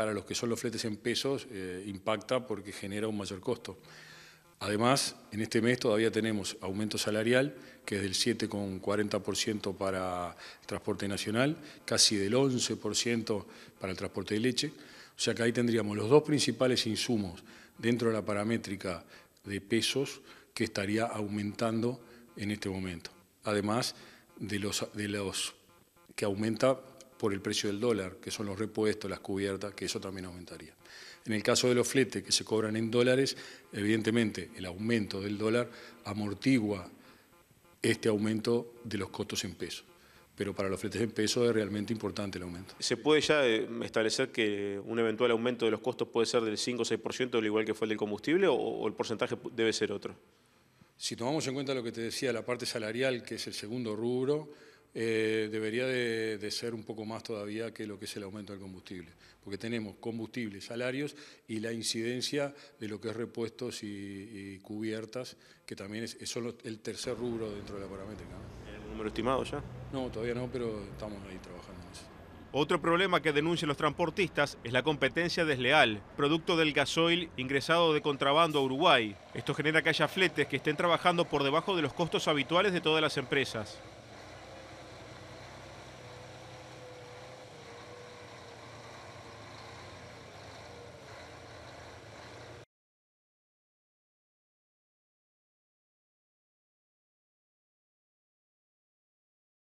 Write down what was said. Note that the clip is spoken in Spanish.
para los que son los fletes en pesos eh, impacta porque genera un mayor costo. Además, en este mes todavía tenemos aumento salarial, que es del 7,40% para transporte nacional, casi del 11% para el transporte de leche. O sea que ahí tendríamos los dos principales insumos dentro de la paramétrica de pesos que estaría aumentando en este momento. Además de los que aumenta por el precio del dólar, que son los repuestos, las cubiertas, que eso también aumentaría. En el caso de los fletes que se cobran en dólares, evidentemente el aumento del dólar amortigua este aumento de los costos en peso. Pero para los fletes en peso es realmente importante el aumento. ¿Se puede ya eh, establecer que un eventual aumento de los costos puede ser del 5 o 6%, al igual que fue el del combustible, o el porcentaje debe ser otro? Si tomamos en cuenta lo que te decía, la parte salarial, que es el segundo rubro, eh, debería de, ser un poco más todavía que lo que es el aumento del combustible, porque tenemos combustible, salarios y la incidencia de lo que es repuestos y, cubiertas, que también es, solo el tercer rubro dentro de la paramétrica. ¿El número estimado ya? No, todavía no, pero estamos ahí trabajando Otro problema que denuncian los transportistas es la competencia desleal, producto del gasoil ingresado de contrabando a Uruguay. Esto genera que haya fletes que estén trabajando por debajo de los costos habituales de todas las empresas.